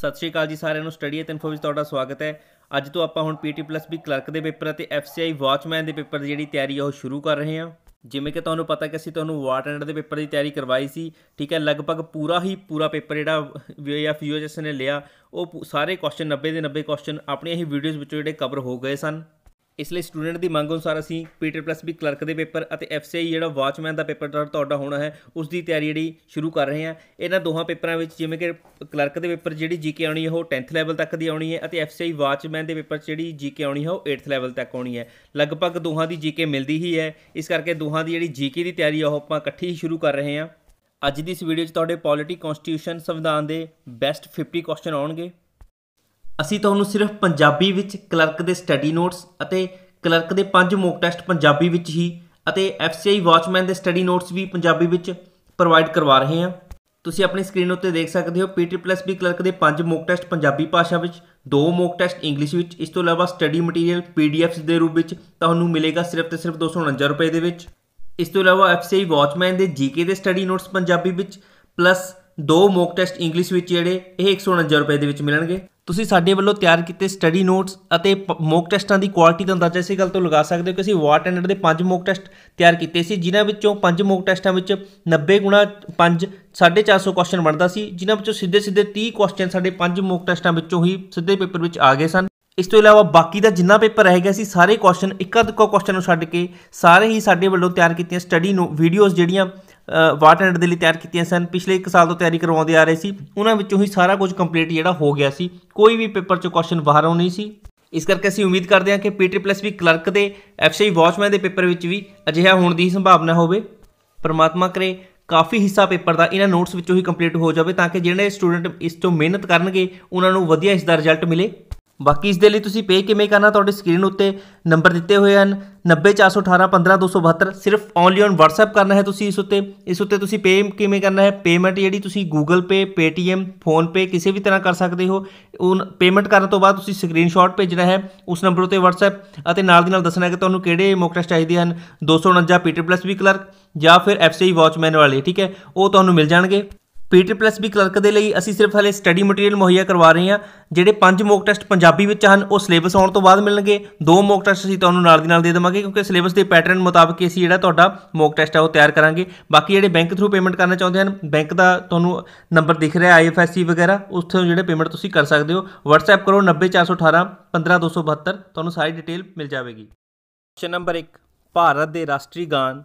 ਸਤਿ ਸ਼੍ਰੀ ਅਕਾਲ ਜੀ ਸਾਰਿਆਂ ਨੂੰ ਸਟੱਡੀ ਐਟ ਇਨਫੋ ਵਿੱਚ ਤੁਹਾਡਾ ਸਵਾਗਤ ਹੈ ਅੱਜ ਤੋਂ ਆਪਾਂ ਹੁਣ ਪੀਟੀ ਪਲੱਸ ਵੀ ਕਲਰਕ ਦੇ ਪੇਪਰ ਅਤੇ ਐਫਸੀਆਈ ਵਾਚਮੈਨ ਦੇ ਪੇਪਰ ਦੀ ਜਿਹੜੀ ਤਿਆਰੀ ਉਹ ਸ਼ੁਰੂ ਕਰ ਰਹੇ ਹਾਂ ਜਿਵੇਂ ਕਿ ਤੁਹਾਨੂੰ ਪਤਾ ਕਿ ਅਸੀਂ ਤੁਹਾਨੂੰ ਵਾਟ ਐਂਡ ਦੇ ਪੇਪਰ ਦੀ ਤਿਆਰੀ ਕਰਵਾਈ ਸੀ ਠੀਕ ਹੈ ਲਗਭਗ ਪੂਰਾ ਹੀ ਪੂਰਾ ਪੇਪਰ ਜਿਹੜਾ ਜਾਂ ਫਿਊਜਸ ਨੇ ਲਿਆ ਉਹ ਸਾਰੇ ਕੁਐਸਚਨ 90 ਦੇ 90 ਕੁਐਸਚਨ ਆਪਣੀਆਂ ਹੀ ਵੀਡੀਓਜ਼ ਵਿੱਚ ਜਿਹੜੇ ਕਵਰ ਹੋ ਗਏ ਸਨ ਇਸ ਲਈ ਸਟੂਡੈਂਟ ਦੀ ਮੰਗ ਅਨੁਸਾਰ ਅਸੀਂ ਪੀਟਰ ਪਲੱਸ ਵੀ ਕਲਰਕ ਦੇ ਪੇਪਰ ਅਤੇ ਐਫਸੀਆਈ ਜਿਹੜਾ ਵਾਚਮੈਨ ਦਾ ਪੇਪਰ ਤੁਹਾਡਾ ਹੋਣਾ ਹੈ ਉਸ ਦੀ ਤਿਆਰੀ ਜਿਹੜੀ ਸ਼ੁਰੂ ਕਰ ਰਹੇ ਹਾਂ ਇਹਨਾਂ ਦੋਹਾਂ ਪੇਪਰਾਂ ਵਿੱਚ ਜਿਵੇਂ ਕਿ ਕਲਰਕ ਦੇ ਪੇਪਰ ਜਿਹੜੀ ਜੀਕੇ ਆਉਣੀ ਹੈ ਉਹ 10th ਲੈਵਲ ਤੱਕ ਦੀ ਆਉਣੀ ਹੈ ਅਤੇ ਐਫਸੀਆਈ ਵਾਚਮੈਨ ਦੇ ਪੇਪਰ ਜਿਹੜੀ ਜੀਕੇ ਆਉਣੀ ਹੈ ਉਹ 8th ਲੈਵਲ ਤੱਕ ਆਉਣੀ ਹੈ ਲਗਭਗ ਦੋਹਾਂ ਦੀ ਜੀਕੇ ਮਿਲਦੀ ਹੀ ਹੈ ਇਸ ਕਰਕੇ ਦੋਹਾਂ ਦੀ ਜਿਹੜੀ ਜੀਕੇ ਦੀ ਤਿਆਰੀ ਉਹ ਆਪਾਂ ਇਕੱਠੀ ਹੀ ਸ਼ੁਰੂ ਕਰ ਰਹੇ ਹਾਂ ਅੱਜ ਦੀ ਇਸ ਵੀਡੀਓ 'ਚ ਤੁਹਾਡੇ ਪੋਲਿਟੀ ਕਨਸਟੀਟਿਊਸ਼ਨ ਸੰਵਿਧਾਨ ਦੇ ਬੈਸਟ 50 ਕੁਐਸਚਨ ਆਉਣਗੇ ਅਸੀਂ ਤੁਹਾਨੂੰ ਸਿਰਫ ਪੰਜਾਬੀ ਵਿੱਚ ਕਲਰਕ ਦੇ ਸਟੱਡੀ ਨੋਟਸ ਅਤੇ ਕਲਰਕ ਦੇ ਪੰਜ ਮੌਕ ਟੈਸਟ ਪੰਜਾਬੀ ਵਿੱਚ ਹੀ ਅਤੇ ਐਫਸੀਆਈ ਵਾਚਮੈਨ ਦੇ ਸਟੱਡੀ ਨੋਟਸ ਵੀ ਪੰਜਾਬੀ ਵਿੱਚ ਪ੍ਰੋਵਾਈਡ ਕਰਵਾ ਰਹੇ ਹਾਂ ਤੁਸੀਂ ਆਪਣੀ ਸਕਰੀਨ ਉੱਤੇ ਦੇਖ ਸਕਦੇ ਹੋ ਪੀਟੀ PT+B ਕਲਰਕ ਦੇ ਪੰਜ ਮੌਕ ਟੈਸਟ ਪੰਜਾਬੀ ਭਾਸ਼ਾ ਵਿੱਚ ਦੋ ਮੌਕ ਟੈਸਟ ਇੰਗਲਿਸ਼ ਵਿੱਚ ਇਸ ਤੋਂ ਇਲਾਵਾ ਸਟੱਡੀ ਮਟੀਰੀਅਲ ਪੀਡੀਐਫਸ ਦੇ ਰੂਪ ਵਿੱਚ ਤੁਹਾਨੂੰ ਮਿਲੇਗਾ ਸਿਰਫ ਤੇ ਸਿਰਫ 249 ਰੁਪਏ ਦੇ ਵਿੱਚ ਇਸ ਤੋਂ ਇਲਾਵਾ ਐਫਸੀਆਈ ਵਾਚਮੈਨ ਦੇ ਜੀਕੇ ਦੇ ਸਟੱਡੀ ਨੋਟਸ ਪੰਜਾਬੀ ਵਿੱਚ ਪਲੱਸ ਦੋ ਮੌਕ ਟੈਸਟ ਇੰਗਲਿਸ਼ ਵਿੱਚ ਜਿਹੜੇ ਇਹ 149 ਰੁਪਏ ਦੇ ਵਿੱਚ ਮਿਲਣਗੇ ਤੁਸੀਂ ਸਾਡੇ ਵੱਲੋਂ ਤਿਆਰ ਕੀਤੇ ਸਟੱਡੀ ਨੋਟਸ ਅਤੇ ਮੌਕ ਟੈਸਟਾਂ ਦੀ ਕੁਆਲਿਟੀ ਦਾ ਅੰਦਾਜ਼ਾ ਇਸੇ ਗੱਲ ਤੋਂ ਲਗਾ ਸਕਦੇ ਹੋ ਕਿ ਅਸੀਂ ਵਾਟ ਐਂਡਰ ਦੇ 5 ਮੌਕ ਟੈਸਟ ਤਿਆਰ ਕੀਤੇ ਸੀ ਜਿਨ੍ਹਾਂ ਵਿੱਚੋਂ 5 ਮੌਕ ਟੈਸਟਾਂ ਵਿੱਚ 90 ਗੁਣਾ 5 450 ਕੁਐਸਚਨ ਬਣਦਾ ਸੀ ਜਿਨ੍ਹਾਂ ਵਿੱਚੋਂ ਸਿੱਧੇ ਸਿੱਧੇ 30 ਕੁਐਸਚਨ ਸਾਡੇ 5 ਮੌਕ ਟੈਸਟਾਂ ਵਿੱਚੋਂ ਹੀ ਸਿੱਧੇ ਪੇਪਰ ਵਿੱਚ ਆ ਗਏ ਸਨ ਇਸ ਤੋਂ ਇਲਾਵਾ ਬਾਕੀ ਦਾ ਜਿੰਨਾ ਪੇਪਰ ਰਹਿ ਗਿਆ ਸੀ ਸਾਰੇ ਕੁਐਸਚਨ ਇੱਕ ਅੱਧ ਕੁਐਸਚਨ ਨੂੰ ਛੱਡ ਕੇ ਸਾਰੇ ਹੀ ਸਾਡੇ ਵੱਲੋਂ ਤਿਆਰ ਕੀਤੀਆਂ ਸਟੱਡੀ ਨੋ ਵੀਡੀਓਜ਼ ਜਿਹੜੀਆਂ ਵਾਟ ਐਂਡ ਦੇ ਲਈ ਤਿਆਰ ਕੀਤੀਆਂ ਸਨ ਪਿਛਲੇ 1 ਸਾਲ ਤੋਂ ਤਿਆਰੀ ਕਰਵਾਉਂਦੇ ਆ ਰਹੇ ਸੀ ਉਹਨਾਂ ਵਿੱਚੋਂ ਹੀ ਸਾਰਾ ਕੁਝ ਕੰਪਲੀਟ ਜਿਹੜਾ ਹੋ ਗਿਆ ਸੀ ਕੋਈ ਵੀ ਪੇਪਰ 'ਚ ਕੁਐਸਚਨ ਬਾਹਰੋਂ ਨਹੀਂ ਸੀ ਇਸ ਕਰਕੇ ਅਸੀਂ ਉਮੀਦ ਕਰਦੇ ਹਾਂ ਕਿ ਪੀਟੀ ਪਲੱਸ ਵੀ ਕਲਰਕ ਦੇ ਐਫਸੀਆਈ ਵਾਚਮੈਨ ਦੇ ਪੇਪਰ ਵਿੱਚ ਵੀ ਅਜਿਹਾ ਹੋਣ ਦੀ ਸੰਭਾਵਨਾ ਹੋਵੇ ਪਰਮਾਤਮਾ ਕਰੇ ਕਾਫੀ ਹਿੱਸਾ ਪੇਪਰ ਦਾ ਇਹਨਾਂ ਨੋਟਸ ਵਿੱਚੋਂ ਹੀ ਕੰਪਲੀਟ ਹੋ ਜਾਵੇ ਤਾਂ ਕਿ ਜਿਹੜੇ ਸਟੂਡੈਂਟ ਇਸ ਤੋਂ ਮਿਹਨਤ ਕਰਨਗੇ ਉਹਨਾਂ ਨੂੰ ਵਧੀਆ ਇਸ ਦਾ ਰਿਜ਼ਲਟ ਮਿਲੇ ਬਾਕੀ ਇਸ ਦੇ ਲਈ ਤੁਸੀਂ ਪੇ ਕਿਵੇਂ ਕਰਨਾ ਤੁਹਾਡੇ ਸਕਰੀਨ ਉੱਤੇ ਨੰਬਰ ਦਿੱਤੇ ਹੋਏ ਹਨ 9041815272 ਸਿਰਫ ਓਨਲੀ ਔਨ WhatsApp ਕਰਨਾ ਹੈ ਤੁਸੀਂ ਇਸ ਉੱਤੇ ਇਸ ਉੱਤੇ ਤੁਸੀਂ ਪੇ ਕਿਵੇਂ ਕਰਨਾ ਹੈ ਪੇਮੈਂਟ ਜਿਹੜੀ ਤੁਸੀਂ Google Pay Paytm PhonePe ਕਿਸੇ ਵੀ ਤਰ੍ਹਾਂ ਕਰ ਸਕਦੇ ਹੋ ਉਹ ਪੇਮੈਂਟ ਕਰਨ ਤੋਂ ਬਾਅਦ ਤੁਸੀਂ ਸਕਰੀਨਸ਼ਾਟ ਭੇਜਣਾ ਹੈ ਉਸ ਨੰਬਰ ਉੱਤੇ WhatsApp ਅਤੇ ਨਾਲ ਦੀ ਨਾਲ ਦੱਸਣਾ ਹੈ ਕਿ ਤੁਹਾਨੂੰ ਕਿਹੜੇ ਮੌਕ ਟੈਸਟ ਚਾਹੀਦੇ ਹਨ 249 ਪੀਟਰ ਪਲੱਸ ਵੀ ਕਲਰਕ ਜਾਂ ਫਿਰ ਐਫਸੀਆਈ ਵਾਚਮੈਨ ਵਾਲੇ ਠੀਕ ਹੈ ਉਹ ਤੁਹਾਨੂੰ ਮਿਲ ਜਾਣਗੇ ਪੀਟੀ ਪਲੱਸ ਵੀ ਕਲਰਕ ਦੇ ਲਈ ਅਸੀਂ ਸਿਰਫ ਹਲੇ ਸਟੱਡੀ ਮਟੀਰੀਅਲ ਮੁਹੱਈਆ ਕਰਵਾ ਰਹੇ ਹਾਂ ਜਿਹੜੇ ਪੰਜ ਮੌਕ ਟੈਸਟ ਪੰਜਾਬੀ ਵਿੱਚ ਹਨ ਉਹ ਸਿਲੇਬਸ ਆਉਣ ਤੋਂ ਬਾਅਦ ਮਿਲਣਗੇ ਦੋ ਮੌਕ ਟੈਸਟ ਅਸੀਂ ਤੁਹਾਨੂੰ ਨਾਲ ਦੀ ਨਾਲ ਦੇ ਦੇਵਾਂਗੇ ਕਿਉਂਕਿ ਸਿਲੇਬਸ ਦੇ ਪੈਟਰਨ ਮੁਤਾਬਕ ਅਸੀਂ ਜਿਹੜਾ ਤੁਹਾਡਾ ਮੌਕ ਟੈਸਟ ਆ ਉਹ ਤਿਆਰ ਕਰਾਂਗੇ ਬਾਕੀ ਜਿਹੜੇ ਬੈਂਕ ਥਰੂ ਪੇਮੈਂਟ ਕਰਨਾ ਚਾਹੁੰਦੇ ਹਨ ਬੈਂਕ ਦਾ ਤੁਹਾਨੂੰ ਨੰਬਰ ਦਿਖ ਰਿਹਾ ਆਈਐਫਐਸਸੀ ਵਗੈਰਾ ਉੱਥੋਂ ਜਿਹੜੇ ਪੇਮੈਂਟ ਤੁਸੀਂ ਕਰ ਸਕਦੇ ਹੋ WhatsApp ਕਰੋ 90418 15272 ਤੁਹਾਨੂੰ ਸਾਰੀ ਡਿਟੇਲ ਮਿਲ ਜਾਵੇਗੀ ਕੁਐਸਚਨ ਨੰਬਰ 1 ਭਾਰਤ ਦੇ ਰਾਸ਼ਟਰੀ ਗਾਨ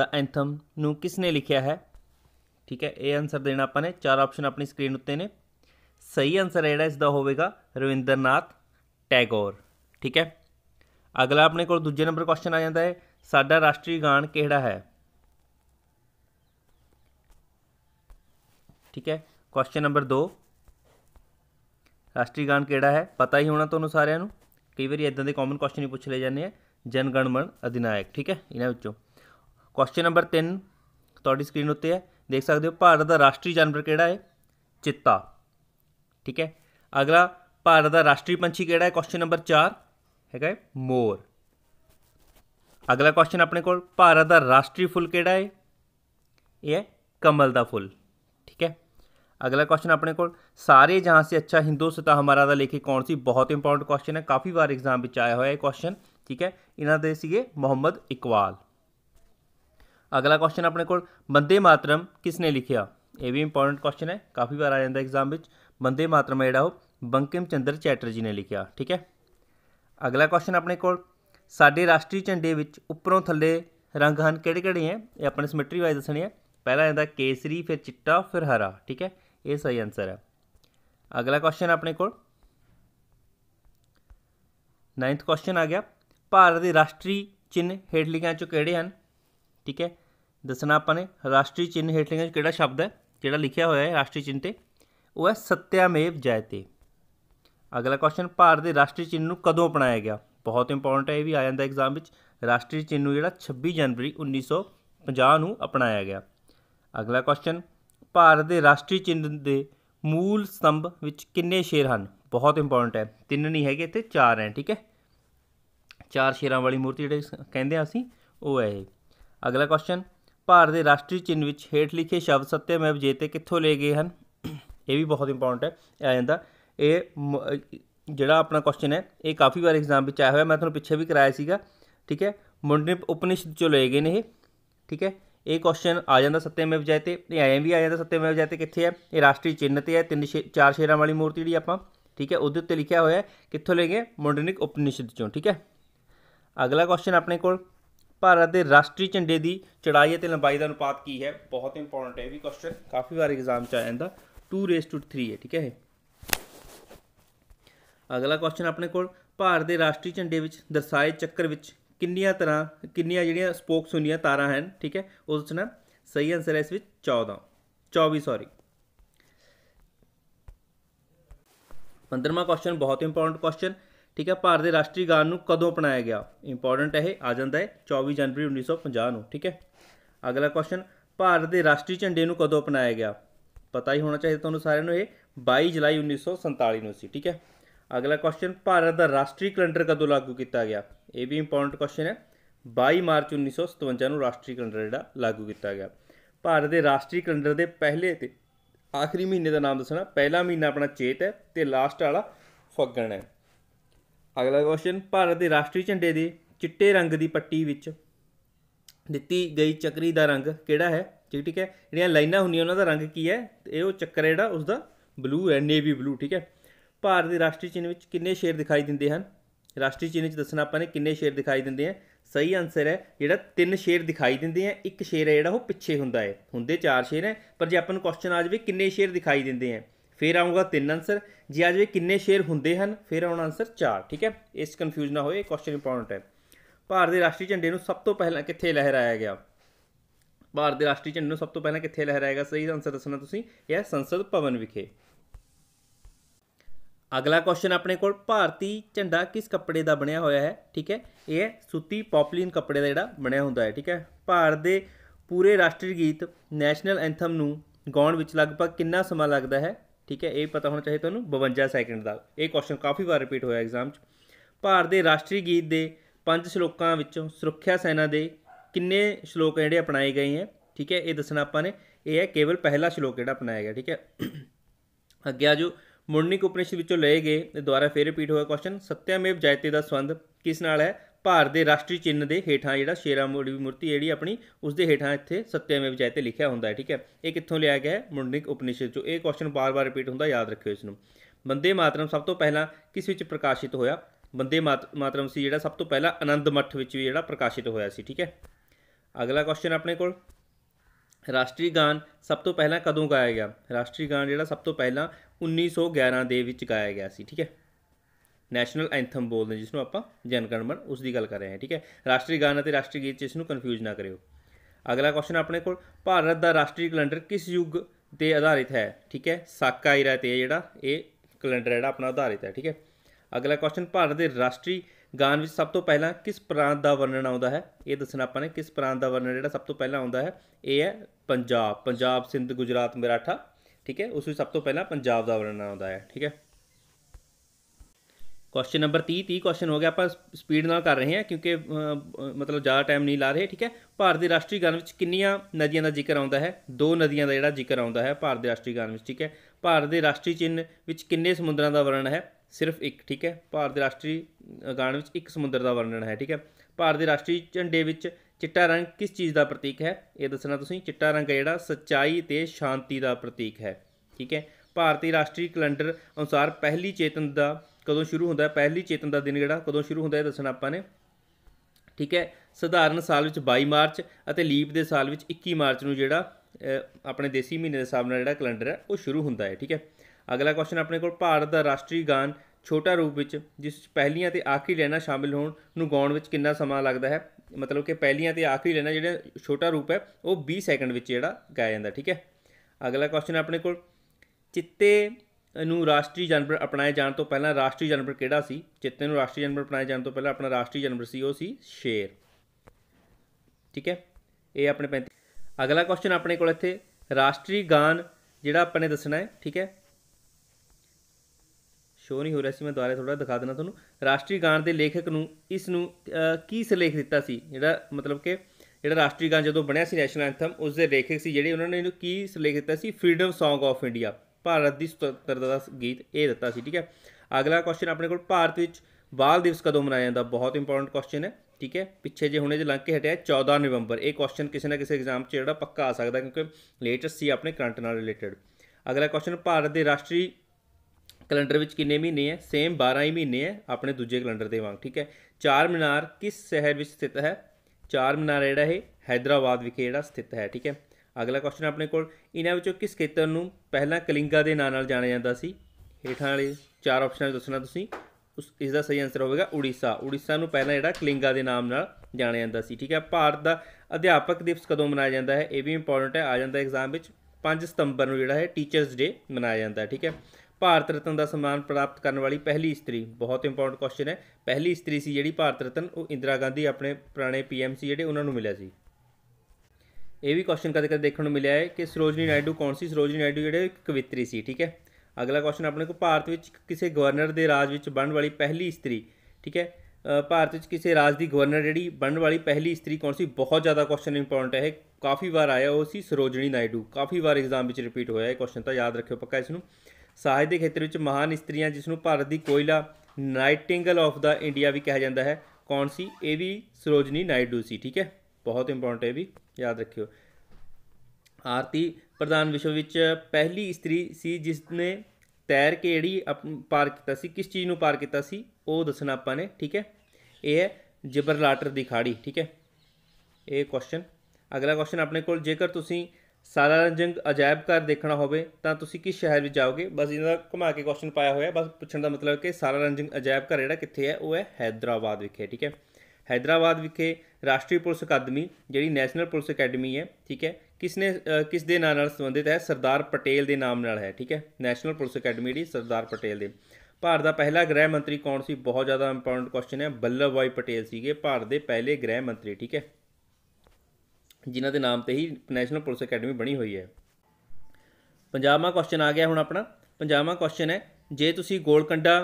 ਦਾ ਐਂਥਮ ਨੂੰ ਕਿਸ ਨੇ ਲਿਖਿਆ ਹੈ ਠੀਕ ਹੈ ਇਹ ਆਨਸਰ ਦੇਣਾ ਆਪਾਂ ਨੇ ਚਾਰ ਆਪਸ਼ਨ ਆਪਣੀ ਸਕਰੀਨ ਉੱਤੇ ਨੇ ਸਹੀ ਆਨਸਰ ਜਿਹੜਾ ਇਸ ਦਾ ਹੋਵੇਗਾ ਰਵਿੰਦਰਨਾਥ ਟੈਗੋਰ ਠੀਕ ਹੈ ਅਗਲਾ ਆਪਣੇ ਕੋਲ ਦੂਜੇ ਨੰਬਰ ਕੁਐਸਚਨ ਆ ਜਾਂਦਾ ਹੈ ਸਾਡਾ ਰਾਸ਼ਟਰੀ ਗਾਣ ਕਿਹੜਾ ਹੈ ਠੀਕ ਹੈ ਕੁਐਸਚਨ ਨੰਬਰ 2 ਰਾਸ਼ਟਰੀ ਗਾਣ ਕਿਹੜਾ ਹੈ ਪਤਾ ਹੀ ਹੋਣਾ ਤੁਹਾਨੂੰ ਸਾਰਿਆਂ ਨੂੰ ਕਈ ਵਾਰੀ ਇਦਾਂ ਦੇ ਕਾਮਨ ਕੁਐਸਚਨ ਹੀ ਪੁੱਛ ਲਏ ਜਾਂਦੇ ਆ ਜਨ ਗਣਮਨ ਅਧਿਨਾਇਕ ਠੀਕ ਹੈ ਇਹਨਾਂ ਵਿੱਚੋਂ ਕੁਐਸਚਨ ਨੰਬਰ 3 ਤੁਹਾਡੀ ਸਕਰੀਨ ਉੱਤੇ ਹੈ देख सकते हो भारत का राष्ट्रीय जानवर कहड़ा है चिता ठीक है अगला भारत का राष्ट्रीय पंछी कहड़ा है क्वेश्चन नंबर चार है मोर अगला क्वेश्चन अपने को भारत का राष्ट्रीय फुल कहड़ा है यह है कमल का फुल ठीक है अगला क्वेश्चन अपने को सारे जहाँ से अच्छा हिंदू सता हमारा का लेखक कौन सी बहुत इंपॉर्टेंट क्वेश्चन है काफ़ी बार एग्जाम आया हुआ है क्वेश्चन ठीक है इन्हों मोहम्मद इकबाल ਅਗਲਾ ਕੁਐਸਚਨ ਆਪਣੇ ਕੋਲ ਬੰਦੇ ਮਾਤਰਮ ਕਿਸ ਨੇ ਲਿਖਿਆ ਇਹ ਵੀ ਇੰਪੋਰਟੈਂਟ ਕੁਐਸਚਨ ਹੈ ਕਾਫੀ ਵਾਰ ਆ ਜਾਂਦਾ ਐਗਜ਼ਾਮ ਵਿੱਚ ਬੰਦੇ ਮਾਤਰਮ ਜਿਹੜਾ ਉਹ ਬੰਕਿਮ ਚੰਦਰ ਚੈਟਰਜੀ ਨੇ ਲਿਖਿਆ ਠੀਕ ਹੈ ਅਗਲਾ ਕੁਐਸਚਨ ਆਪਣੇ ਕੋਲ ਸਾਡੇ ਰਾਸ਼ਟਰੀ ਝੰਡੇ ਵਿੱਚ ਉੱਪਰੋਂ ਥੱਲੇ ਰੰਗ ਹਨ ਕਿਹੜੇ ਕਿਹੜੇ ਹੈ ਇਹ ਆਪਣੇ ਸਿਮੈਟਰੀ ਵਾਈਜ਼ ਦੱਸਣੇ ਆ ਪਹਿਲਾ ਆਂਦਾ ਕੇਸਰੀ ਫਿਰ ਚਿੱਟਾ ਫਿਰ ਹਰਾ ਠੀਕ ਹੈ ਇਹ ਸਹੀ ਆਨਸਰ ਹੈ ਅਗਲਾ ਕੁਐਸਚਨ ਆਪਣੇ ਕੋਲ 9th ਕੁਐਸਚਨ ਆ ਗਿਆ ਭਾਰਤ ਦੇ ਰਾਸ਼ਟਰੀ ਚਿੰਨ੍ਹ ਹੇਠ ਲਿਖਿਆਂ ਚੋਂ ਕਿਹੜੇ ਹਨ ਠੀਕ ਹੈ ਦੱਸਣਾ ਆਪਾਂ ਨੇ ਰਾਸ਼ਟਰੀ ਚਿੰਨ੍ਹ ਵਿੱਚ ਕਿਹੜਾ ਸ਼ਬਦ ਹੈ ਜਿਹੜਾ ਲਿਖਿਆ ਹੋਇਆ ਹੈ ਰਾਸ਼ਟਰੀ ਚਿੰਨ੍ਹ ਤੇ ਉਹ ਹੈ ਸਤਿਆਮੇਵ ਜਯਤੇ ਅਗਲਾ ਕੁਐਸਚਨ ਭਾਰਤ ਦੇ ਰਾਸ਼ਟਰੀ ਚਿੰਨ੍ਹ ਨੂੰ ਕਦੋਂ ਅਪਣਾਇਆ ਗਿਆ ਬਹੁਤ ਇੰਪੋਰਟੈਂਟ ਹੈ ਇਹ ਵੀ ਆ ਜਾਂਦਾ ਐਗਜ਼ਾਮ ਵਿੱਚ ਰਾਸ਼ਟਰੀ ਚਿੰਨ੍ਹ ਨੂੰ ਜਿਹੜਾ 26 ਜਨਵਰੀ 1950 ਨੂੰ ਅਪਣਾਇਆ ਗਿਆ ਅਗਲਾ ਕੁਐਸਚਨ ਭਾਰਤ ਦੇ ਰਾਸ਼ਟਰੀ ਚਿੰਨ੍ਹ ਦੇ ਮੂਲ ਸਤੰਭ ਵਿੱਚ ਕਿੰਨੇ ਸ਼ੇਰ ਹਨ ਬਹੁਤ ਇੰਪੋਰਟੈਂਟ ਹੈ ਤਿੰਨ ਨਹੀਂ ਹੈਗੇ ਇੱਥੇ ਚਾਰ ਹੈ ਠੀਕ ਹੈ ਚਾਰ ਸ਼ੇਰਾਂ ਵਾਲੀ ਮੂਰਤੀ ਜਿਹੜੇ ਕਹਿੰਦੇ ਆ ਅਸੀਂ ਉਹ ਹੈ ਇਹ ਅਗਲਾ ਕੁਐਸਚਨ ਭਾਰਤ ਦੇ ਰਾਸ਼ਟਰੀ ਚਿੰਨ੍ਹ ਵਿੱਚ ਹੇਠ ਲਿਖੇ ਸ਼ਬਦ ਸੱਤਿਆਮੈਵ ਜੇਤੇ ਕਿੱਥੋਂ ਲਏ ਗਏ ਹਨ ਇਹ ਵੀ ਬਹੁਤ ਇੰਪੋਰਟੈਂਟ ਹੈ ਇਹ ਆ ਜਾਂਦਾ ਇਹ ਜਿਹੜਾ ਆਪਣਾ ਕੁਐਸਚਨ ਹੈ ਇਹ ਕਾਫੀ ਵਾਰ ਐਗਜ਼ਾਮ ਵਿੱਚ ਆਇਆ ਹੋਇਆ ਮੈਂ ਤੁਹਾਨੂੰ ਪਿੱਛੇ ਵੀ ਕਰਾਇਆ ਸੀਗਾ ਠੀਕ ਹੈ ਮੁੰਡਨ ਉਪਨਿਸ਼ਦ ਚੋਂ ਲਏ ਗਏ ਨੇ ਇਹ ਠੀਕ ਹੈ ਇਹ ਕੁਐਸਚਨ ਆ ਜਾਂਦਾ ਸੱਤਿਆਮੈਵ ਜੈਤੇ ਇਹ ਆਇਆ ਵੀ ਆ ਜਾਂਦਾ ਸੱਤਿਆਮੈਵ ਜੈਤੇ ਕਿੱਥੇ ਹੈ ਇਹ ਰਾਸ਼ਟਰੀ ਚਿੰਨ੍ਹ ਤੇ ਹੈ ਤਿੰਨ ਚਾਰ ਸ਼ੇਰਾਂ ਵਾਲੀ ਮੂਰਤੀ ਜਿਹੜੀ ਆਪਾਂ ਠੀਕ ਹੈ ਉਹਦੇ ਉੱਤੇ ਲਿਖਿਆ ਹੋਇਆ ਕਿੱਥੋਂ ਲਏ ਗਏ ਮੁੰਡਨਿਕ ਉਪਨਿਸ਼ਦ ਚੋਂ ਠੀਕ ਹੈ ਅਗਲਾ ਕੁਐਸਚਨ ਆਪਣੇ ਕੋਲ ਭਾਰਤ ਦੇ ਰਾਸ਼ਟਰੀ ਝੰਡੇ ਦੀ ਚੜਾਈ ਅਤੇ ਲੰਬਾਈ ਦਾ ਅਨੁਪਾਤ ਕੀ ਹੈ ਬਹੁਤ ਇੰਪੋਰਟੈਂਟ ਹੈ ਵੀ ਕੁਐਸਚਨ ਕਾਫੀ ਵਾਰ ਐਗਜ਼ਾਮ ਚ ਆ ਜਾਂਦਾ 2:3 ਹੈ ਠੀਕ ਹੈ ਇਹ ਅਗਲਾ ਕੁਐਸਚਨ ਆਪਣੇ ਕੋਲ ਭਾਰਤ ਦੇ ਰਾਸ਼ਟਰੀ ਝੰਡੇ ਵਿੱਚ ਦਰਸਾਏ ਚੱਕਰ ਵਿੱਚ ਕਿੰਨੀਆਂ ਤਰ੍ਹਾਂ ਕਿੰਨੀਆਂ ਜਿਹੜੀਆਂ ਸਪੋਕਸ ਹੁੰਦੀਆਂ ਤਾਰਾਂ ਹਨ ਠੀਕ ਹੈ ਉਸ ਵਿੱਚ ਨਾ ਸਹੀ ਆਨਸਰ ਹੈ ਇਸ ਵਿੱਚ 14 24 ਸੌਰੀ 15ਵਾਂ ਕੁਐਸਚਨ ਬਹੁਤ ਇੰਪੋਰਟੈਂਟ ਕੁਐਸਚਨ ਠੀਕ ਹੈ ਭਾਰਤ ਦੇ ਰਾਸ਼ਟਰੀ ਗਾਨ ਨੂੰ ਕਦੋਂ ਅਪਣਾਇਆ ਗਿਆ ਇੰਪੋਰਟੈਂਟ ਹੈ ਇਹ ਆ ਜਾਂਦਾ ਹੈ 24 ਜਨਵਰੀ 1950 ਨੂੰ ਠੀਕ ਹੈ ਅਗਲਾ ਕੁਐਸਚਨ ਭਾਰਤ ਦੇ ਰਾਸ਼ਟਰੀ ਝੰਡੇ ਨੂੰ ਕਦੋਂ ਅਪਣਾਇਆ ਗਿਆ ਪਤਾ ਹੀ ਹੋਣਾ ਚਾਹੀਦਾ ਤੁਹਾਨੂੰ ਸਾਰਿਆਂ ਨੂੰ ਇਹ 22 ਜੁਲਾਈ 1947 ਨੂੰ ਸੀ ਠੀਕ ਹੈ ਅਗਲਾ ਕੁਐਸਚਨ ਭਾਰਤ ਦਾ ਰਾਸ਼ਟਰੀ ਕੈਲੰਡਰ ਕਦੋਂ ਲਾਗੂ ਕੀਤਾ ਗਿਆ ਇਹ ਵੀ ਇੰਪੋਰਟੈਂਟ ਕੁਐਸਚਨ ਹੈ 22 ਮਾਰਚ 1957 ਨੂੰ ਰਾਸ਼ਟਰੀ ਕੈਲੰਡਰ ਜਿਹੜਾ ਲਾਗੂ ਕੀਤਾ ਗਿਆ ਭਾਰਤ ਦੇ ਰਾਸ਼ਟਰੀ ਕੈਲੰਡਰ ਦੇ ਪਹਿਲੇ ਤੇ ਆਖਰੀ ਮਹੀਨੇ ਦਾ ਨਾਮ ਦੱਸਣਾ ਪਹਿਲਾ ਮਹੀਨਾ ਆਪਣਾ ਚੇਤ ਹੈ ਤੇ ਲਾਸਟ ਵਾਲਾ ਫੱਗਣ ਹੈ ਅਗਲਾ ਕੁਐਸਚਨ ਭਾਰਤ ਦੇ ਰਾਸ਼ਟਰੀ ਝੰਡੇ ਦੇ ਚਿੱਟੇ ਰੰਗ ਦੀ ਪੱਟੀ ਵਿੱਚ ਦਿੱਤੀ ਗਈ ਚੱਕਰੀ ਦਾ ਰੰਗ ਕਿਹੜਾ ਹੈ ਠੀਕ ਹੈ ਜਿਹੜੀਆਂ ਲਾਈਨਾਂ ਹੁੰਦੀਆਂ ਉਹਨਾਂ ਦਾ ਰੰਗ ਕੀ ਹੈ ਇਹ ਉਹ ਚੱਕਰ ਜਿਹੜਾ ਉਸ ਦਾ ਬਲੂ ਹੈ ਨੇਵੀ ਬਲੂ ਠੀਕ ਹੈ ਭਾਰਤ ਦੇ ਰਾਸ਼ਟਰੀ ਚਿੰਨ੍ਹ ਵਿੱਚ ਕਿੰਨੇ ਸ਼ੇਰ ਦਿਖਾਈ ਦਿੰਦੇ ਹਨ ਰਾਸ਼ਟਰੀ ਚਿੰਨ੍ਹ ਵਿੱਚ ਦੱਸਣਾ ਆਪਾਂ ਨੇ ਕਿੰਨੇ ਸ਼ੇਰ ਦਿਖਾਈ ਦਿੰਦੇ ਆ ਸਹੀ ਆਨਸਰ ਹੈ ਜਿਹੜਾ ਤਿੰਨ ਸ਼ੇਰ ਦਿਖਾਈ ਦਿੰਦੇ ਆ ਇੱਕ ਸ਼ੇਰ ਹੈ ਜਿਹੜਾ ਉਹ ਪਿੱਛੇ ਹੁੰਦਾ ਹੈ ਹੁੰਦੇ ਚਾਰ ਸ਼ੇਰ ਹੈ ਪਰ ਜੇ ਆਪਾਂ ਨੂੰ ਕੁਐਸਚਨ ਆ ਜਾਵੇ ਕਿੰਨੇ ਸ਼ੇਰ ਦਿਖਾਈ ਦਿੰਦੇ ਆ ਫਿਰ ਆਊਗਾ ਤਿੰਨ ਆਨਸਰ ਜੀ ਆ ਜਾਵੇ ਕਿੰਨੇ ਸ਼ੇਰ ਹੁੰਦੇ ਹਨ ਫਿਰ ਆਉਣਾ ਆਨਸਰ 4 ਠੀਕ ਹੈ ਇਸ ਕਨਫਿਊਜ਼ ਨਾ ਹੋਏ ਕੁਐਸਚਨ ਇੰਪੋਰਟੈਂਟ ਹੈ ਭਾਰਤ ਦੇ ਰਾਸ਼ਟਰੀ ਝੰਡੇ ਨੂੰ ਸਭ ਤੋਂ ਪਹਿਲਾਂ ਕਿੱਥੇ ਲਹਿਰਾਇਆ ਗਿਆ ਭਾਰਤ ਦੇ ਰਾਸ਼ਟਰੀ ਝੰਡੇ ਨੂੰ ਸਭ ਤੋਂ ਪਹਿਲਾਂ ਕਿੱਥੇ ਲਹਿਰਾਇਆ ਗਿਆ ਸਹੀ ਆਨਸਰ ਦੱਸਣਾ ਤੁਸੀਂ ਇਹ ਸੰਸਦ ਭਵਨ ਵਿਖੇ ਅਗਲਾ ਕੁਐਸਚਨ ਆਪਣੇ ਕੋਲ ਭਾਰਤੀ ਝੰਡਾ ਕਿਸ ਕੱਪੜੇ ਦਾ ਬਣਿਆ ਹੋਇਆ ਹੈ ਠੀਕ ਹੈ ਇਹ ਹੈ ਸੂਤੀ ਪੌਪਲਿਨ ਕੱਪੜੇ ਦਾ ਜਿਹੜਾ ਬਣਿਆ ਹੁੰਦਾ ਹੈ ਠੀਕ ਹੈ ਭਾਰਤ ਦੇ ਪੂਰੇ ਰਾਸ਼ਟਰੀ ਗੀਤ ਨੈਸ਼ਨਲ ਐਂਥਮ ਨੂੰ ਗਾਉਣ ਵਿੱਚ ਲਗਭਗ ਕਿੰਨਾ ਸਮਾਂ ਲੱਗਦਾ ਹੈ ਠੀਕ ਹੈ ਇਹ ਪਤਾ ਹੋਣਾ ਚਾਹੀਦਾ ਤੁਹਾਨੂੰ 52 ਸੈਕਿੰਡ ਦਾ ਇਹ ਕੁਐਸਚਨ ਕਾਫੀ ਵਾਰ ਰਿਪੀਟ ਹੋਇਆ ਐਗਜ਼ਾਮ 'ਚ ਭਾਰਤ ਦੇ ਰਾਸ਼ਟਰੀ ਗੀਤ ਦੇ ਪੰਜ ਸ਼ਲੋਕਾਂ ਵਿੱਚੋਂ ਸੁਰੱਖਿਆ ਸੈਨਾ ਦੇ ਕਿੰਨੇ ਸ਼ਲੋਕ ਜਿਹੜੇ ਅਪਣਾਏ ਗਏ ਹੈ ਠੀਕ ਹੈ ਇਹ ਦੱਸਣਾ ਆਪਾਂ ਨੇ ਇਹ ਹੈ ਕੇਵਲ ਪਹਿਲਾ ਸ਼ਲੋਕ ਜਿਹੜਾ ਅਪਣਾਇਆ ਗਿਆ ਠੀਕ ਹੈ ਅੱਗੇ ਆ ਜੋ ਮੁਰਨਿਕ ਉਪਨਿਸ਼ਦ ਵਿੱਚੋਂ ਲਏ ਗਏ ਦੁਬਾਰਾ ਫੇਰ ਰਿਪੀਟ ਹੋਇਆ ਕੁਐਸਚਨ ਸਤਿਆਮੇਵ ਜਯਤੇ ਦਾ ਸੰਬੰਧ ਕਿਸ ਨਾਲ ਹੈ ਭਾਰਤ ਦੇ ਰਾਸ਼ਟਰੀ ਚਿੰਨ ਦੇ ਹੇਠਾਂ ਜਿਹੜਾ ਸ਼ੇਰਾ ਦੀ ਮੂਰਤੀ ਜਿਹੜੀ ਆਪਣੀ ਉਸ ਦੇ ਹੇਠਾਂ ਇੱਥੇ ਸਤਿਆਮੇਵ ਜਯਤੇ ਲਿਖਿਆ ਹੁੰਦਾ ਹੈ ਠੀਕ ਹੈ ਇਹ ਕਿੱਥੋਂ ਲਿਆ ਗਿਆ ਹੈ ਮੁੰਡਨਿਕ ਉਪਨਿਸ਼ਦ ਚੋਂ ਇਹ ਕੁਐਸਚਨ ਬਾਰ-ਬਾਰ ਰਿਪੀਟ ਹੁੰਦਾ ਯਾਦ ਰੱਖਿਓ ਇਸ ਨੂੰ ਬੰਦੇ ਮਾਤਰਮ ਸਭ ਤੋਂ ਪਹਿਲਾਂ ਕਿਸ ਵਿੱਚ ਪ੍ਰਕਾਸ਼ਿਤ ਹੋਇਆ ਬੰਦੇ ਮਾਤਰਮ ਸੀ ਜਿਹੜਾ ਸਭ ਤੋਂ ਪਹਿਲਾਂ ਆਨੰਦ ਮੱਠ ਵਿੱਚ ਵੀ ਜਿਹੜਾ ਪ੍ਰਕਾਸ਼ਿਤ ਹੋਇਆ ਸੀ ਠੀਕ ਹੈ ਅਗਲਾ ਕੁਐਸਚਨ ਆਪਣੇ ਕੋਲ ਰਾਸ਼ਟਰੀ ਗਾਨ ਸਭ ਤੋਂ ਪਹਿਲਾਂ ਕਦੋਂ ਗਾਇਆ ਗਿਆ ਰਾਸ਼ਟਰੀ ਗਾਨ ਜਿਹੜਾ ਸਭ ਤੋਂ ਪਹਿਲਾਂ 1911 ਦੇ ਵਿੱਚ ਗਾਇਆ ਗਿਆ ਸੀ ਠੀਕ ਹੈ ਨੈਸ਼ਨਲ ਐਂਥਮ ਬੋਲਦੇ ਜਿਸ ਨੂੰ ਆਪਾਂ ਜਨ ਗਣ ਮਨ ਉਸ ਦੀ ਗੱਲ ਕਰ ਰਹੇ ਹਾਂ ਠੀਕ ਹੈ ਰਾਸ਼ਟਰੀ ਗਾਨ ਅਤੇ ਰਾਸ਼ਟਰੀ ਗੀਤ ਇਸ ਨੂੰ ਕਨਫਿਊਜ਼ ਨਾ ਕਰਿਓ ਅਗਲਾ ਕੁਐਸਚਨ ਆਪਣੇ ਕੋਲ ਭਾਰਤ ਦਾ ਰਾਸ਼ਟਰੀ ਕੈਲੰਡਰ ਕਿਸ ਯੁੱਗ ਤੇ ਆਧਾਰਿਤ ਹੈ ਠੀਕ ਹੈ ਸਾਕਾ ਇਰਾ ਤੇ ਜਿਹੜਾ ਇਹ ਕੈਲੰਡਰ ਜਿਹੜਾ ਆਪਣਾ ਆਧਾਰਿਤ ਹੈ ਠੀਕ ਹੈ ਅਗਲਾ ਕੁਐਸਚਨ ਭਾਰਤ ਦੇ ਰਾਸ਼ਟਰੀ ਗਾਨ ਵਿੱਚ ਸਭ ਤੋਂ ਪਹਿਲਾਂ ਕਿਸ ਪ੍ਰਾਂਤ ਦਾ ਵਰਣਨ ਆਉਂਦਾ ਹੈ ਇਹ ਦੱਸਣਾ ਆਪਾਂ ਨੇ ਕਿਸ ਪ੍ਰਾਂਤ ਦਾ ਵਰਣਨ ਜਿਹੜਾ ਸਭ ਤੋਂ ਪਹਿਲਾਂ ਆਉਂਦਾ ਹੈ ਇਹ ਹੈ ਪੰਜਾਬ ਪੰਜਾਬ ਸਿੰਧ ਗੁਜਰਾਤ ਮਰਾਠਾ ਠੀਕ ਹੈ ਉਸ ਵਿੱਚ ਸਭ ਤੋਂ ਪਹਿਲਾਂ ਪੰਜਾਬ ਦਾ ਵਰਣਨ ਆਉਂਦਾ ਹੈ ਠੀਕ ਹੈ ਕੁਐਸਚਨ ਨੰਬਰ 30 30 ਕੁਐਸਚਨ ਹੋ ਗਿਆ ਆਪਾਂ ਸਪੀਡ ਨਾਲ ਕਰ ਰਹੇ ਹਾਂ ਕਿਉਂਕਿ ਮਤਲਬ ਜ਼ਿਆਦਾ ਟਾਈਮ ਨਹੀਂ ਲਾ ਰਹੇ ਠੀਕ ਹੈ ਭਾਰਤ ਦੇ ਰਾਸ਼ਟਰੀ ਗਾਨ ਵਿੱਚ ਕਿੰਨੀਆਂ ਨਦੀਆਂ ਦਾ ਜ਼ਿਕਰ ਆਉਂਦਾ ਹੈ ਦੋ ਨਦੀਆਂ ਦਾ ਜਿਹੜਾ ਜ਼ਿਕਰ ਆਉਂਦਾ ਹੈ ਭਾਰਤ ਦੇ ਰਾਸ਼ਟਰੀ ਗਾਨ ਵਿੱਚ ਠੀਕ ਹੈ ਭਾਰਤ ਦੇ ਰਾਸ਼ਟਰੀ ਚਿੰਨ ਵਿੱਚ ਕਿੰਨੇ ਸਮੁੰਦਰਾਂ ਦਾ ਵਰਣਨ ਹੈ ਸਿਰਫ ਇੱਕ ਠੀਕ ਹੈ ਭਾਰਤ ਦੇ ਰਾਸ਼ਟਰੀ ਗਾਨ ਵਿੱਚ ਇੱਕ ਸਮੁੰਦਰ ਦਾ ਵਰਣਨ ਹੈ ਠੀਕ ਹੈ ਭਾਰਤ ਦੇ ਰਾਸ਼ਟਰੀ ਝੰਡੇ ਵਿੱਚ ਚਿੱਟਾ ਰੰਗ ਕਿਸ ਚੀਜ਼ ਦਾ ਪ੍ਰਤੀਕ ਹੈ ਇਹ ਦੱਸਣਾ ਤੁਸੀਂ ਚਿੱਟਾ ਰੰਗ ਜਿਹੜਾ ਸੱਚਾਈ ਤੇ ਸ਼ਾਂਤੀ ਦਾ ਪ੍ਰਤੀਕ ਹੈ ਠੀਕ ਹੈ ਭਾਰਤੀ ਰਾਸ਼ਟਰੀ ਕੈਲੰਡਰ ਅਨੁਸਾਰ ਪਹਿਲੀ ਚੇਤਨ ਦਾ ਕਦੋਂ ਸ਼ੁਰੂ ਹੁੰਦਾ ਹੈ ਪਹਿਲੀ ਚੇਤਨ ਦਾ ਦਿਨ ਜਿਹੜਾ ਕਦੋਂ ਸ਼ੁਰੂ ਹੁੰਦਾ ਹੈ ਦੱਸਣਾ ਆਪਾਂ ਨੇ ਠੀਕ ਹੈ ਸਧਾਰਨ ਸਾਲ ਵਿੱਚ 22 ਮਾਰਚ ਅਤੇ ਲੀਪ ਦੇ ਸਾਲ ਵਿੱਚ 21 ਮਾਰਚ ਨੂੰ ਜਿਹੜਾ ਆਪਣੇ ਦੇਸੀ ਮਹੀਨੇ ਦੇ ਹਿਸਾਬ ਨਾਲ ਜਿਹੜਾ ਕੈਲੰਡਰ ਹੈ ਉਹ ਸ਼ੁਰੂ ਹੁੰਦਾ ਹੈ ਠੀਕ ਹੈ ਅਗਲਾ ਕੁਐਸਚਨ ਆਪਣੇ ਕੋਲ ਭਾਰਤ ਦਾ ਰਾਸ਼ਟਰੀ ਗਾਨ ਛੋਟਾ ਰੂਪ ਵਿੱਚ ਜਿਸ ਵਿੱਚ ਪਹਿਲੀਆਂ ਤੇ ਆਖਰੀ ਲੈਣਾ ਸ਼ਾਮਿਲ ਹੋਣ ਨੂੰ ਗਾਉਣ ਵਿੱਚ ਕਿੰਨਾ ਸਮਾਂ ਲੱਗਦਾ ਹੈ ਮਤਲਬ ਕਿ ਪਹਿਲੀਆਂ ਤੇ ਆਖਰੀ ਲੈਣਾ ਜਿਹੜਾ ਛੋਟਾ ਰੂਪ ਹੈ ਉਹ 20 ਸੈਕਿੰਡ ਵਿੱਚ ਜਿਹੜਾ ਗਾਇਆ ਜਾਂਦਾ ਠੀਕ ਹੈ ਅਗਲਾ ਕੁਐਸਚਨ ਆਪਣੇ ਕੋਲ ਚਿੱਤੇ ਨੂੰ ਰਾਸ਼ਟਰੀ ਜਾਨਵਰ ਅਪਣਾਏ ਜਾਣ ਤੋਂ ਪਹਿਲਾਂ ਰਾਸ਼ਟਰੀ ਜਾਨਵਰ ਕਿਹੜਾ ਸੀ ਚਿੱਤੇ ਨੂੰ ਰਾਸ਼ਟਰੀ ਜਾਨਵਰ ਅਪਣਾਏ ਜਾਣ ਤੋਂ ਪਹਿਲਾਂ ਆਪਣਾ ਰਾਸ਼ਟਰੀ ਜਾਨਵਰ ਸੀ ਉਹ ਸੀ ਸ਼ੇਰ ਠੀਕ ਹੈ ਇਹ ਆਪਣੇ 35 ਅਗਲਾ ਕੁਐਸਚਨ ਆਪਣੇ ਕੋਲ ਇੱਥੇ ਰਾਸ਼ਟਰੀ ਗਾਨ ਜਿਹੜਾ ਆਪਾਂ ਨੇ ਦੱਸਣਾ ਹੈ ਠੀਕ ਹੈ ਸ਼ੋ ਨਹੀਂ ਹੋ ਰਿਹਾ ਸੀ ਮੈਂ ਦੁਬਾਰਾ ਥੋੜਾ ਦਿਖਾ ਦੇਣਾ ਤੁਹਾਨੂੰ ਰਾਸ਼ਟਰੀ ਗਾਨ ਦੇ ਲੇਖਕ ਨੂੰ ਇਸ ਨੂੰ ਕੀ ਸਿਰਲੇਖ ਦਿੱਤਾ ਸੀ ਜਿਹੜਾ ਮਤਲਬ ਕਿ ਜਿਹੜਾ ਰਾਸ਼ਟਰੀ ਗਾਨ ਜਦੋਂ ਬਣਿਆ ਸੀ ਨੈਸ਼ਨਲ ਐਂਥਮ ਉਸ ਦੇ ਲੇਖਕ ਸੀ ਜਿਹੜੇ ਉਹਨਾਂ ਨੇ ਇਹਨੂੰ ਕੀ ਸਿਰਲੇਖ ਦਿੱਤਾ ਸੀ freedom song of India Bharat ਦੀ ਸੁਤੰਤਰਤਾ ਦਾ ਗੀਤ ਇਹ ਦਿੱਤਾ ਸੀ ਠੀਕ ਹੈ ਅਗਲਾ ਕੁਐਸਚਨ ਆਪਣੇ ਕੋਲ ਭਾਰਤ ਵਿੱਚ ਬਾਲ ਦਿਵਸ ਕਦੋਂ ਮਨਾਇਆ ਜਾਂਦਾ ਬਹੁਤ ਇੰਪੋਰਟੈਂਟ ਕੁਐਸਚਨ ਹੈ ਠੀਕ ਹੈ ਪਿੱਛੇ ਜੇ ਹੁਣੇ ਜੇ ਲੰਘ ਕੇ ਹਟਿਆ 14 ਨਵੰਬਰ ਇਹ ਕੁਐਸਚਨ ਕਿਸੇ ਨਾ ਕਿਸੇ ਐਗਜ਼ਾਮ 'ਚ ਜਿਹੜਾ ਪੱਕਾ ਆ ਸਕਦਾ ਕਿਉਂਕਿ ਲੇਟੈਸਟ ਸੀ ਆਪਣੇ ਕਰੰਟ ਨਾਲ ਰਿਲੇਟਡ ਅਗਲਾ ਕੁਐਸਚਨ ਭਾਰਤ ਦੇ ਰਾਸ਼ਟਰੀ ਕੈਲੰਡਰ ਵਿੱਚ ਕਿੰਨੇ ਮਹੀਨੇ ਹੈ ਸੇਮ 12 ਹੀ ਮਹੀਨੇ ਹੈ ਆਪਣੇ ਦੂਜੇ ਕੈਲੰਡਰ ਦੇ ਵਾਂਗ ਠੀਕ ਹੈ ਚਾਰ ਮਿਨਾਰ ਕਿਸ ਸ਼ਹਿਰ ਵਿੱਚ ਸਥਿਤ ਹੈ ਚਾਰ ਮਿਨਾਰ ਜਿਹੜਾ ਇਹ ਹైదరాబాద్ ਵਿਖੇ ਜਿਹੜਾ ਸਥਿਤ ਹੈ ਠੀਕ ਹੈ ਅਗਲਾ ਕੁਐਸਚਨ ਆਪਣੇ ਕੋਲ ਇਹਨਾਂ ਵਿੱਚੋਂ ਕਿਸ ਖੇਤਰ ਨੂੰ ਪਹਿਲਾਂ ਕਲਿੰਗਾ ਦੇ ਨਾਂ ਨਾਲ ਜਾਣਿਆ ਜਾਂਦਾ ਸੀ ਹੇਠਾਂ ਵਾਲੇ ਚਾਰ ਆਪਸ਼ਨਾਂ ਦੱਸਣਾ ਤੁਸੀਂ ਉਸ ਇਸ ਦਾ ਸਹੀ ਆਨਸਰ ਹੋਵੇਗਾ ਉੜੀਸਾ ਉੜੀਸਾ ਨੂੰ ਪਹਿਲਾਂ ਜਿਹੜਾ ਕਲਿੰਗਾ ਦੇ ਨਾਮ ਨਾਲ ਜਾਣਿਆ ਜਾਂਦਾ ਸੀ ਠੀਕ ਹੈ ਭਾਰਤ ਦਾ ਅਧਿਆਪਕ ਦਿਵਸ ਕਦੋਂ ਮਨਾਇਆ ਜਾਂਦਾ ਹੈ ਇਹ ਵੀ ਇੰਪੋਰਟੈਂਟ ਹੈ ਆ ਜਾਂਦਾ ਐਗਜ਼ਾਮ ਵਿੱਚ 5 ਸਤੰਬਰ ਨੂੰ ਜਿਹੜਾ ਹੈ ਟੀਚਰਸ ਡੇ ਮਨਾਇਆ ਜਾਂਦਾ ਹੈ ਠੀਕ ਹੈ ਭਾਰਤ ਰਤਨ ਦਾ ਸਨਮਾਨ ਪ੍ਰਾਪਤ ਕਰਨ ਵਾਲੀ ਪਹਿਲੀ ਇਸਤਰੀ ਬਹੁਤ ਇੰਪੋਰਟੈਂਟ ਕੁਐਸਚਨ ਹੈ ਪਹਿਲੀ ਇਸਤਰੀ ਸੀ ਜਿਹੜੀ ਭਾਰਤ ਰਤਨ ਉਹ ਇੰਦਰਾ ਗਾਂਧੀ ਆਪਣੇ ਪੁਰਾਣੇ ਪੀਐਮਸੀ ਜਿਹੜੇ ਉਹਨਾਂ ਨੂੰ ਮਿਲਿਆ ਸੀ ਇਹ ਵੀ ਕੁਐਸਚਨ ਕਦੇ ਕਦੇ ਦੇਖਣ ਨੂੰ ਮਿਲਿਆ ਹੈ ਕਿ ਸਰੋਜਨੀ ਨਾਇਡੂ ਕੌਣ ਸੀ ਸਰੋਜਨੀ ਨਾਇਡੂ ਜਿਹੜੇ ਕਵਿਤਰੀ ਸੀ ਠੀਕ ਹੈ ਅਗਲਾ ਕੁਐਸਚਨ ਆਪਣੇ ਕੋ ਭਾਰਤ ਵਿੱਚ ਕਿਸੇ ਗਵਰਨਰ ਦੇ ਰਾਜ ਵਿੱਚ ਬਣਨ ਵਾਲੀ ਪਹਿਲੀ ਇਸਤਰੀ ਠੀਕ ਹੈ ਭਾਰਤ ਵਿੱਚ ਕਿਸੇ ਰਾਜ ਦੀ ਗਵਰਨਰ ਜਿਹੜੀ ਬਣਨ ਵਾਲੀ ਪਹਿਲੀ ਇਸਤਰੀ ਕੌਣ ਸੀ ਬਹੁਤ ਜ਼ਿਆਦਾ ਕੁਐਸਚਨ ਇੰਪੋਰਟੈਂਟ ਹੈ ਕਾਫੀ ਵਾਰ ਆਇਆ ਉਹ ਸੀ ਸਰੋਜਨੀ ਨਾਇਡੂ ਕਾਫੀ ਵਾਰ ਐਗਜ਼ਾਮ ਵਿੱਚ ਰਿਪੀਟ ਹੋਇਆ ਇਹ ਕੁਐਸਚਨ ਤਾਂ ਯਾਦ ਰੱਖਿਓ ਪੱਕਾ ਇਸ ਨੂੰ ਸਾਹਿਤ ਦੇ ਖੇਤਰ ਵਿੱਚ ਮਹਾਨ ਇਸਤਰੀਆਂ ਜਿਸ ਨੂੰ ਭਾਰਤ ਦੀ ਕੋਇਲਾ ਨਾਈਟਿੰਗਲ ਆਫ ਦਾ ਇੰਡੀਆ ਵੀ ਕਿਹਾ ਜਾਂਦਾ ਹੈ ਕੌਣ ਸੀ ਇਹ ਵੀ ਸਰੋਜਨੀ ਨਾਇਡੂ ਸੀ ਠੀਕ ਹੈ ਬਹੁਤ ਇੰਪੋਰਟੈਂਟ ਹੈ ਵੀ ਯਾਦ ਰੱਖਿਓ ਆਰਤੀ ਪ੍ਰਧਾਨ ਵਿਸ਼ਵ ਵਿੱਚ ਪਹਿਲੀ ਇਸਤਰੀ ਸੀ ਜਿਸ ਨੇ ਤੈਰ ਕੇ ਜਿਹੜੀ ਪਾਰ ਕੀਤਾ ਸੀ ਕਿਸ ਚੀਜ਼ ਨੂੰ ਪਾਰ ਕੀਤਾ ਸੀ ਉਹ ਦੱਸਣਾ ਆਪਾਂ ਨੇ ਠੀਕ ਹੈ ਇਹ ਹੈ ਜਿਬਰਲਾਟਰ ਦੀ ਖਾੜੀ ਠੀਕ ਹੈ ਇਹ ਕੁਐਸਚਨ ਅਗਲਾ ਕੁਐਸਚਨ ਆਪਣੇ ਕੋਲ ਜੇਕਰ ਤੁਸੀਂ ਸਾਰਾ ਜੰਗ ਅਜਾਇਬ ਘਰ ਦੇਖਣਾ ਹੋਵੇ ਤਾਂ ਤੁਸੀਂ ਕਿਸ ਸ਼ਹਿਰ ਵਿੱਚ ਜਾਓਗੇ ਬਸ ਇਹਨਾਂ ਦਾ ਘੁਮਾ ਕੇ ਕੁਐਸਚਨ ਪਾਇਆ ਹੋਇਆ ਬਸ ਪੁੱਛਣ ਦਾ ਮਤਲਬ ਕਿ ਸਾਰਾ ਜੰਗ ਅਜਾਇਬ ਘਰ ਜਿਹੜਾ ਕਿੱਥੇ ਹੈ ਉਹ ਹੈ ਹైదరాబాద్ ਵਿਖੇ ਠੀਕ ਹੈ ਹైదరాబాద్ ਵਿਖੇ ਰਾਸ਼ਟਰੀ ਪੁਲਿਸ ਅਕਾਦਮੀ ਜਿਹੜੀ ਨੈਸ਼ਨਲ ਪੁਲਿਸ ਅਕੈਡਮੀ ਹੈ ਠੀਕ ਹੈ ਕਿਸ ਨੇ ਕਿਸ ਦੇ ਨਾਮ ਨਾਲ ਸੰਬੰਧਿਤ ਹੈ ਸਰਦਾਰ ਪਟੇਲ ਦੇ ਨਾਮ ਨਾਲ ਹੈ ਠੀਕ ਹੈ ਨੈਸ਼ਨਲ ਪੁਲਿਸ ਅਕੈਡਮੀ ਦੀ ਸਰਦਾਰ ਪਟੇਲ ਦੇ ਭਾਰਤ ਦਾ ਪਹਿਲਾ ਗ੍ਰਹਿ ਮੰਤਰੀ ਕੌਣ ਸੀ ਬਹੁਤ ਜ਼ਿਆਦਾ ਇੰਪੋਰਟੈਂਟ ਕੁਐਸਚਨ ਹੈ ਬੱਲਬ ਭਾਈ ਪਟੇਲ ਸੀਗੇ ਭਾਰਤ ਦੇ ਪਹਿਲੇ ਗ੍ਰਹਿ ਮੰਤਰੀ ਠੀਕ ਹੈ ਜਿਨ੍ਹਾਂ ਦੇ ਨਾਮ ਤੇ ਹੀ ਨੈਸ਼ਨਲ ਪੁਲਿਸ ਅਕੈਡਮੀ ਬਣੀ ਹੋਈ ਹੈ ਪੰਜਾਬਵਾਂ ਕੁਐਸਚਨ ਆ ਗਿਆ ਹੁਣ ਆਪਣਾ ਪੰਜਾਬਵਾਂ ਕੁਐਸਚਨ ਹੈ ਜੇ ਤੁਸੀਂ ਗੋਲਕੰਡਾ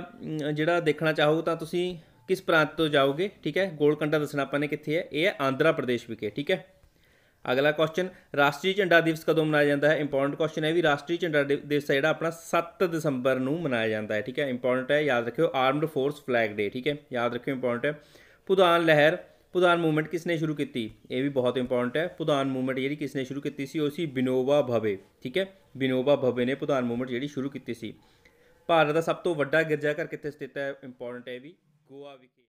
ਜਿਹੜਾ ਦੇਖਣਾ ਚਾਹੋ ਤਾਂ ਤੁਸੀਂ ਕਿਸ ਪ੍ਰਾਂਤ ਤੋਂ ਜਾਓਗੇ ਠੀਕ ਹੈ ਗੋਲਕੰਡਾ ਦੱਸਣਾ ਆਪਾਂ ਨੇ ਕਿੱਥੇ ਹੈ ਇਹ ਹੈ ਆਂਧਰਾ ਪ੍ਰਦੇਸ਼ ਵਿਖੇ ਠੀਕ ਹੈ ਅਗਲਾ ਕੁਐਸਚਨ ਰਾਸ਼ਟਰੀ ਝੰਡਾ ਦਿਵਸ ਕਦੋਂ ਮਨਾਇਆ ਜਾਂਦਾ ਹੈ ਇੰਪੋਰਟੈਂਟ ਕੁਐਸਚਨ ਹੈ ਵੀ ਰਾਸ਼ਟਰੀ ਝੰਡਾ ਦਿਵਸ ਜਿਹੜਾ ਆਪਣਾ 7 ਦਸੰਬਰ ਨੂੰ ਮਨਾਇਆ ਜਾਂਦਾ ਹੈ ਠੀਕ ਹੈ ਇੰਪੋਰਟੈਂਟ ਹੈ ਯਾਦ ਰੱਖਿਓ ਆਰਮਡ ਫੋਰਸ ਫਲੈਗ ਡੇ ਠੀਕ ਹੈ ਯਾਦ ਰੱਖਿਓ ਇੰਪੋਰਟੈਂਟ ਹੈ ਪੁਦਾਨ ਲਹਿਰ ਪੁਦਾਨ ਮੂਵਮੈਂਟ ਕਿਸ ਨੇ ਸ਼ੁਰੂ ਕੀਤੀ ਇਹ ਵੀ ਬਹੁਤ ਇੰਪੋਰਟੈਂਟ ਹੈ ਪੁਦਾਨ ਮੂਵਮੈਂਟ ਜਿਹੜੀ ਕਿਸ ਨੇ ਸ਼ੁਰੂ ਕੀਤੀ ਸੀ ਉਹ ਸੀ ਬਿਨੋਵਾ ਭਵੇ ਠੀਕ ਹੈ ਬਿਨੋਵਾ ਭਵੇ ਨੇ ਪੁਦਾਨ ਮੂਵਮੈਂਟ ਜਿਹੜੀ ਸ਼ੁਰੂ ਕੀਤੀ ਸੀ ਭਾਰਤ ਦਾ ਸਭ ਤੋਂ ਵੱਡਾ ਗਿਰਜਾਘਰ ਕਿੱਥੇ ਸਥਿਤ ਹੈ ਇੰਪੋਰਟੈਂਟ ਹੈ ਵੀ गोवा विखे